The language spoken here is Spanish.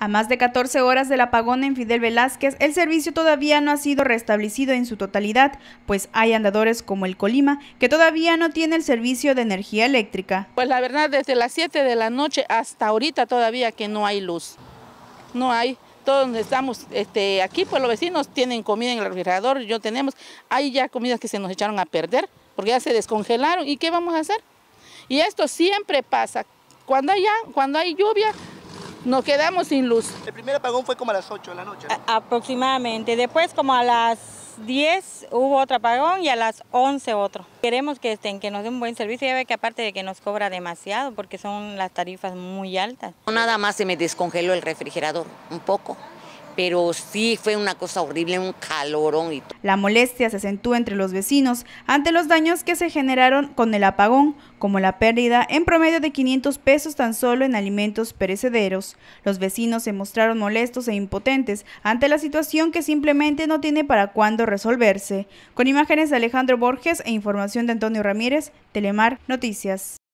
A más de 14 horas del apagón en Fidel Velázquez, el servicio todavía no ha sido restablecido en su totalidad, pues hay andadores como el Colima que todavía no tiene el servicio de energía eléctrica. Pues la verdad, desde las 7 de la noche hasta ahorita todavía que no hay luz. No hay. Todos estamos este, aquí, pues los vecinos tienen comida en el refrigerador, yo tenemos. Hay ya comidas que se nos echaron a perder porque ya se descongelaron. ¿Y qué vamos a hacer? Y esto siempre pasa. Cuando hay, cuando hay lluvia, nos quedamos sin luz. El primer apagón fue como a las 8 de la noche. aproximadamente. Después como a las 10 hubo otro apagón y a las 11 otro. Queremos que estén, que nos den un buen servicio. Ya ve que aparte de que nos cobra demasiado porque son las tarifas muy altas. Nada más se me descongeló el refrigerador un poco pero sí fue una cosa horrible, un calorón. Y la molestia se acentúa entre los vecinos ante los daños que se generaron con el apagón, como la pérdida en promedio de 500 pesos tan solo en alimentos perecederos. Los vecinos se mostraron molestos e impotentes ante la situación que simplemente no tiene para cuándo resolverse. Con imágenes de Alejandro Borges e información de Antonio Ramírez, Telemar Noticias.